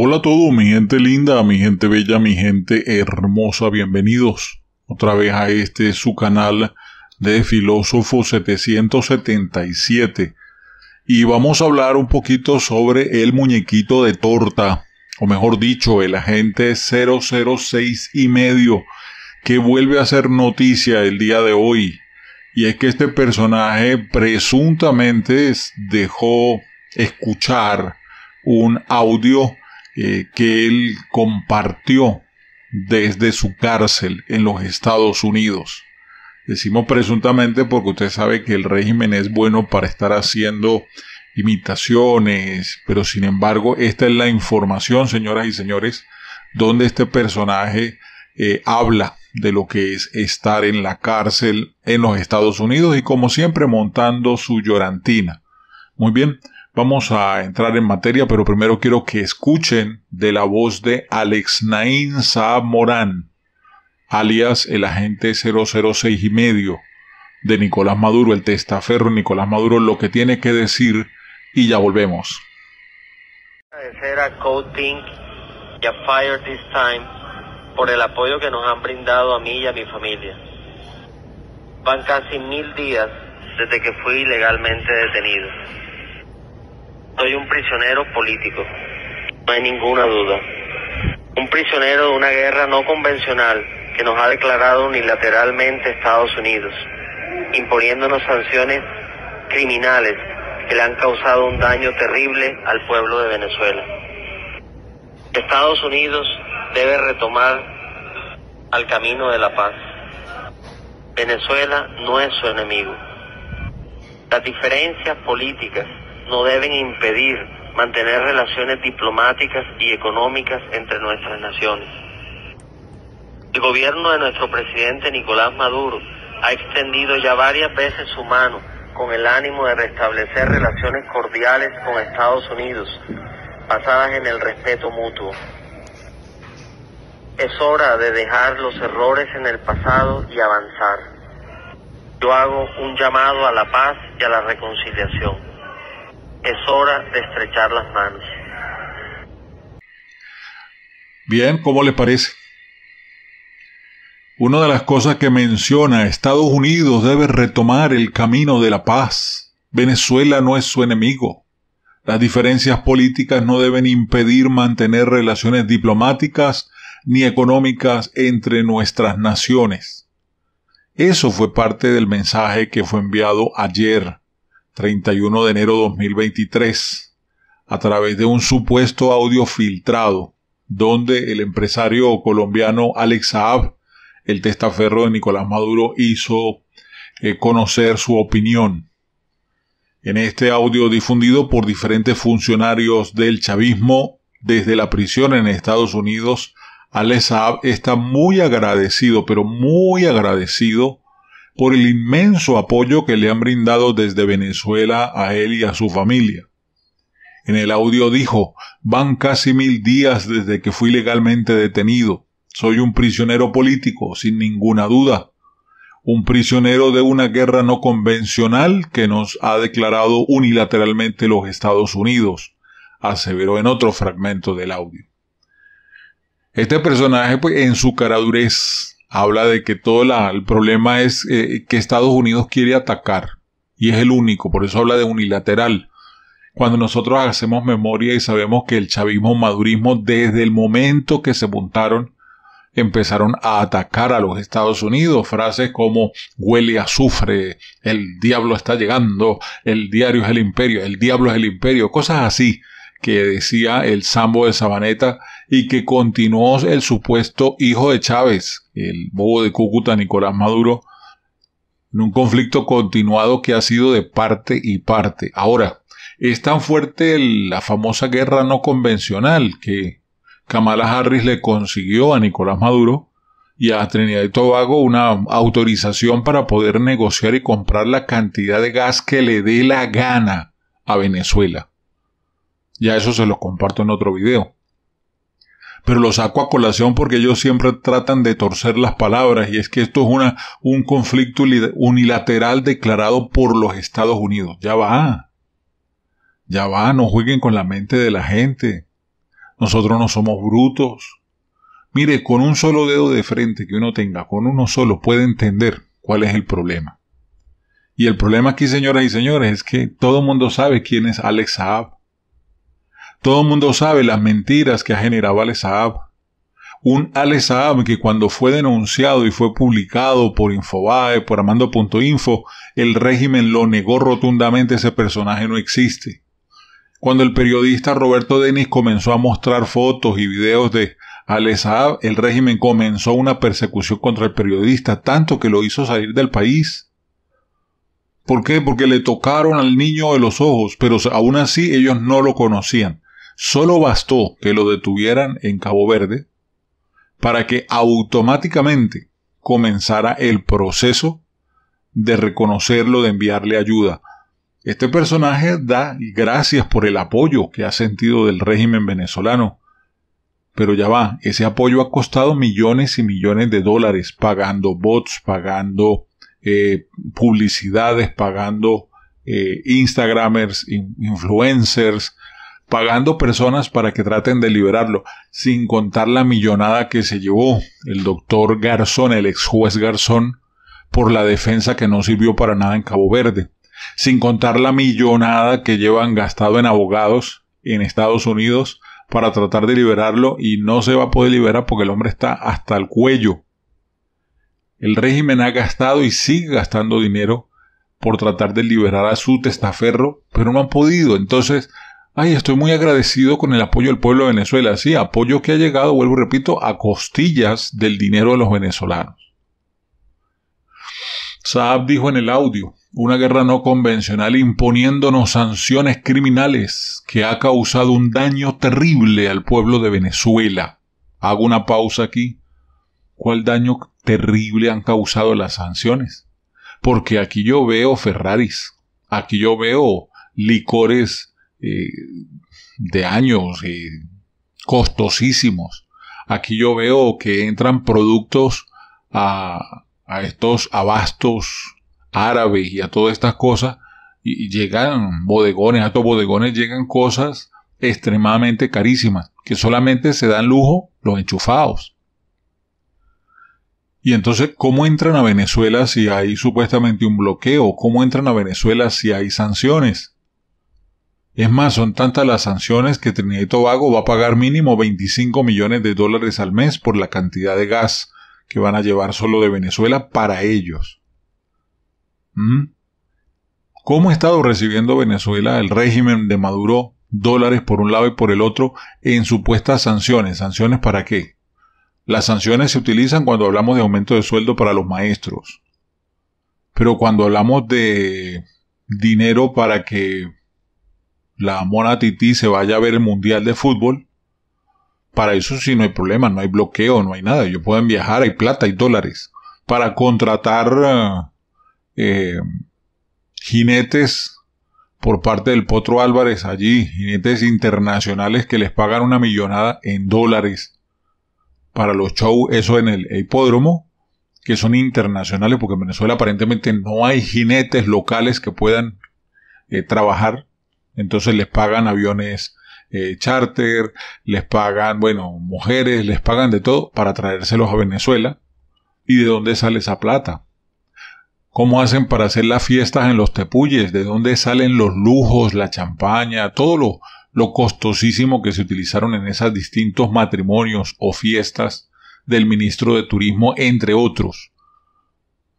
Hola a todos, mi gente linda, mi gente bella, mi gente hermosa, bienvenidos otra vez a este su canal de Filósofo 777. Y vamos a hablar un poquito sobre el muñequito de torta, o mejor dicho, el agente 006 y medio, que vuelve a ser noticia el día de hoy. Y es que este personaje presuntamente dejó escuchar un audio eh, que él compartió desde su cárcel en los Estados Unidos. Decimos presuntamente porque usted sabe que el régimen es bueno para estar haciendo imitaciones, pero sin embargo esta es la información, señoras y señores, donde este personaje eh, habla de lo que es estar en la cárcel en los Estados Unidos y como siempre montando su llorantina. Muy bien, Vamos a entrar en materia, pero primero quiero que escuchen de la voz de Alex Nain Saab Morán, alias el agente 006 y medio de Nicolás Maduro, el testaferro Nicolás Maduro, lo que tiene que decir y ya volvemos. Agradecer a Code Pink y a Fire This Time por el apoyo que nos han brindado a mí y a mi familia. Van casi mil días desde que fui ilegalmente detenido. Soy un prisionero político, no hay ninguna duda. Un prisionero de una guerra no convencional que nos ha declarado unilateralmente Estados Unidos, imponiéndonos sanciones criminales que le han causado un daño terrible al pueblo de Venezuela. Estados Unidos debe retomar al camino de la paz. Venezuela no es su enemigo. Las diferencias políticas no deben impedir mantener relaciones diplomáticas y económicas entre nuestras naciones. El gobierno de nuestro presidente Nicolás Maduro ha extendido ya varias veces su mano con el ánimo de restablecer relaciones cordiales con Estados Unidos, basadas en el respeto mutuo. Es hora de dejar los errores en el pasado y avanzar. Yo hago un llamado a la paz y a la reconciliación es hora de estrechar las manos. Bien, ¿cómo le parece? Una de las cosas que menciona, Estados Unidos debe retomar el camino de la paz. Venezuela no es su enemigo. Las diferencias políticas no deben impedir mantener relaciones diplomáticas ni económicas entre nuestras naciones. Eso fue parte del mensaje que fue enviado ayer 31 de enero 2023 a través de un supuesto audio filtrado donde el empresario colombiano Alex Saab, el testaferro de Nicolás Maduro, hizo eh, conocer su opinión. En este audio difundido por diferentes funcionarios del chavismo desde la prisión en Estados Unidos, Alex Saab está muy agradecido, pero muy agradecido por el inmenso apoyo que le han brindado desde Venezuela a él y a su familia. En el audio dijo, van casi mil días desde que fui legalmente detenido. Soy un prisionero político, sin ninguna duda. Un prisionero de una guerra no convencional que nos ha declarado unilateralmente los Estados Unidos, aseveró en otro fragmento del audio. Este personaje, pues, en su caradurez, habla de que todo el problema es eh, que Estados Unidos quiere atacar y es el único, por eso habla de unilateral. Cuando nosotros hacemos memoria y sabemos que el chavismo, madurismo, desde el momento que se montaron, empezaron a atacar a los Estados Unidos. Frases como huele azufre, el diablo está llegando, el diario es el imperio, el diablo es el imperio, cosas así que decía el Sambo de Sabaneta y que continuó el supuesto hijo de Chávez, el bobo de Cúcuta Nicolás Maduro, en un conflicto continuado que ha sido de parte y parte. Ahora, es tan fuerte la famosa guerra no convencional que Kamala Harris le consiguió a Nicolás Maduro y a Trinidad y Tobago una autorización para poder negociar y comprar la cantidad de gas que le dé la gana a Venezuela. Ya eso se lo comparto en otro video. Pero lo saco a colación porque ellos siempre tratan de torcer las palabras y es que esto es una, un conflicto unilateral declarado por los Estados Unidos. Ya va. Ya va, no jueguen con la mente de la gente. Nosotros no somos brutos. Mire, con un solo dedo de frente que uno tenga, con uno solo, puede entender cuál es el problema. Y el problema aquí, señoras y señores, es que todo el mundo sabe quién es Alex Saab, todo el mundo sabe las mentiras que ha generado al un al Saab que cuando fue denunciado y fue publicado por Infobae, por Armando.info, el régimen lo negó rotundamente, ese personaje no existe. Cuando el periodista Roberto Denis comenzó a mostrar fotos y videos de al Saab, el régimen comenzó una persecución contra el periodista, tanto que lo hizo salir del país. ¿Por qué? Porque le tocaron al niño de los ojos, pero aún así ellos no lo conocían. Solo bastó que lo detuvieran en Cabo Verde para que automáticamente comenzara el proceso de reconocerlo, de enviarle ayuda. Este personaje da gracias por el apoyo que ha sentido del régimen venezolano. Pero ya va, ese apoyo ha costado millones y millones de dólares, pagando bots, pagando eh, publicidades, pagando eh, Instagramers, influencers, pagando personas para que traten de liberarlo, sin contar la millonada que se llevó el doctor Garzón, el ex juez Garzón, por la defensa que no sirvió para nada en Cabo Verde, sin contar la millonada que llevan gastado en abogados en Estados Unidos para tratar de liberarlo y no se va a poder liberar porque el hombre está hasta el cuello. El régimen ha gastado y sigue gastando dinero por tratar de liberar a su testaferro, pero no han podido. Entonces, Ay, estoy muy agradecido con el apoyo del pueblo de Venezuela. Sí, apoyo que ha llegado, vuelvo y repito, a costillas del dinero de los venezolanos. Saab dijo en el audio, una guerra no convencional imponiéndonos sanciones criminales que ha causado un daño terrible al pueblo de Venezuela. Hago una pausa aquí. ¿Cuál daño terrible han causado las sanciones? Porque aquí yo veo Ferraris, aquí yo veo licores de años y costosísimos. Aquí yo veo que entran productos a, a estos abastos árabes y a todas estas cosas y llegan bodegones, a estos bodegones llegan cosas extremadamente carísimas, que solamente se dan lujo los enchufados. Y entonces, ¿cómo entran a Venezuela si hay supuestamente un bloqueo? ¿Cómo entran a Venezuela si hay sanciones? Es más, son tantas las sanciones que Trinidad y Tobago va a pagar mínimo 25 millones de dólares al mes por la cantidad de gas que van a llevar solo de Venezuela para ellos. ¿Mm? ¿Cómo ha estado recibiendo Venezuela el régimen de Maduro dólares por un lado y por el otro en supuestas sanciones? ¿Sanciones para qué? Las sanciones se utilizan cuando hablamos de aumento de sueldo para los maestros. Pero cuando hablamos de dinero para que la Mona Titi se vaya a ver el Mundial de Fútbol, para eso sí no hay problema, no hay bloqueo, no hay nada. Yo pueden viajar, hay plata, hay dólares. Para contratar eh, eh, jinetes por parte del Potro Álvarez allí, jinetes internacionales que les pagan una millonada en dólares para los shows, eso en el hipódromo, que son internacionales, porque en Venezuela aparentemente no hay jinetes locales que puedan eh, trabajar entonces les pagan aviones eh, charter, les pagan, bueno, mujeres, les pagan de todo para traérselos a Venezuela. ¿Y de dónde sale esa plata? ¿Cómo hacen para hacer las fiestas en los tepuyes? ¿De dónde salen los lujos, la champaña, todo lo, costosísimo que se utilizaron en esos distintos matrimonios o fiestas del ministro de Turismo, entre otros?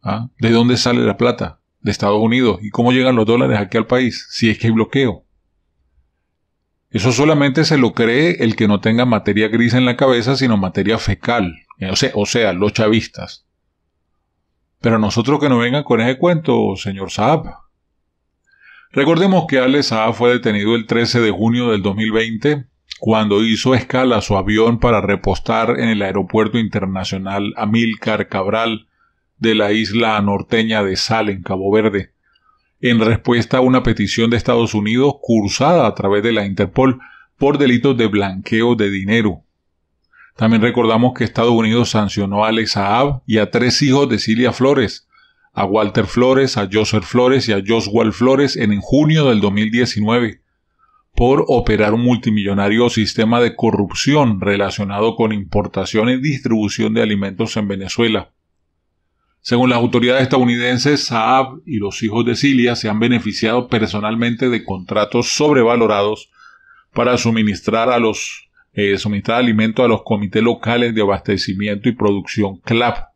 ¿Ah? ¿De dónde sale la plata? De Estados Unidos. ¿Y cómo llegan los dólares aquí al país? Si es que hay bloqueo. Eso solamente se lo cree el que no tenga materia gris en la cabeza, sino materia fecal, eh, o sea, los chavistas. Pero nosotros que no vengan con ese cuento, señor Saab. Recordemos que Ale Saab fue detenido el 13 de junio del 2020 cuando hizo escala su avión para repostar en el aeropuerto internacional Amílcar Cabral de la isla norteña de Sal en Cabo Verde en respuesta a una petición de Estados Unidos cursada a través de la Interpol por delitos de blanqueo de dinero. También recordamos que Estados Unidos sancionó a Alex Saab y a tres hijos de Cilia Flores, a Walter Flores, a Joseph Flores y a Joshua Flores en junio del 2019 por operar un multimillonario sistema de corrupción relacionado con importación y distribución de alimentos en Venezuela. Según las autoridades estadounidenses, Saab y los hijos de Cilia se han beneficiado personalmente de contratos sobrevalorados para suministrar eh, alimentos a los comités locales de abastecimiento y producción CLAP.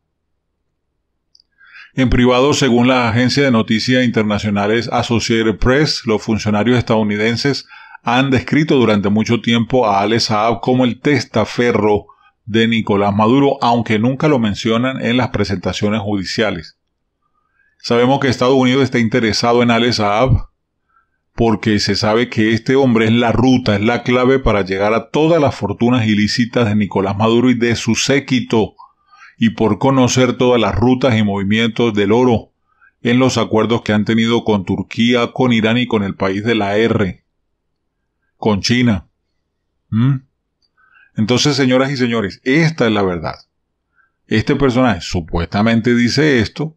En privado, según la agencia de noticias internacionales Associated Press, los funcionarios estadounidenses han descrito durante mucho tiempo a Ale Saab como el testaferro de Nicolás Maduro, aunque nunca lo mencionan en las presentaciones judiciales. Sabemos que Estados Unidos está interesado en Al Saab porque se sabe que este hombre es la ruta, es la clave para llegar a todas las fortunas ilícitas de Nicolás Maduro y de su séquito, y por conocer todas las rutas y movimientos del oro en los acuerdos que han tenido con Turquía, con Irán y con el país de la R, con China. ¿Mm? Entonces, señoras y señores, esta es la verdad. Este personaje supuestamente dice esto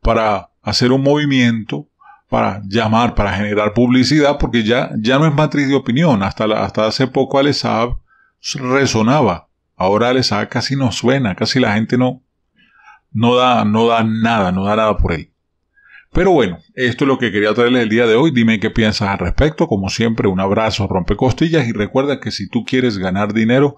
para hacer un movimiento, para llamar, para generar publicidad, porque ya, ya no es matriz de opinión. Hasta, hasta hace poco Alessab resonaba. Ahora Alessab casi no suena, casi la gente no, no da, no da nada, no da nada por él. Pero bueno, esto es lo que quería traerles el día de hoy. Dime qué piensas al respecto. Como siempre, un abrazo, rompe costillas y recuerda que si tú quieres ganar dinero,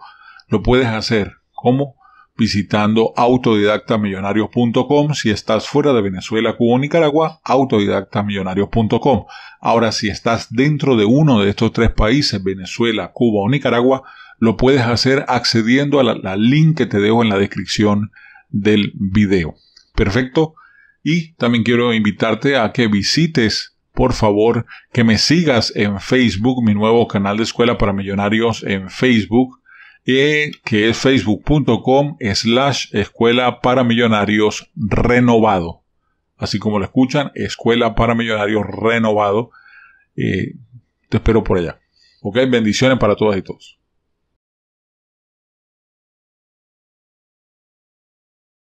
lo puedes hacer. como Visitando autodidactamillonarios.com. Si estás fuera de Venezuela, Cuba o Nicaragua, autodidactamillonarios.com. Ahora, si estás dentro de uno de estos tres países, Venezuela, Cuba o Nicaragua, lo puedes hacer accediendo a link que te dejo en la descripción del video. Perfecto. Y también quiero invitarte a que visites, por favor, que me sigas en Facebook, mi nuevo canal de Escuela para Millonarios en Facebook, eh, que es facebook.com slash Escuela para Millonarios Renovado. Así como lo escuchan, Escuela para Millonarios Renovado. Eh, te espero por allá. Ok, bendiciones para todas y todos.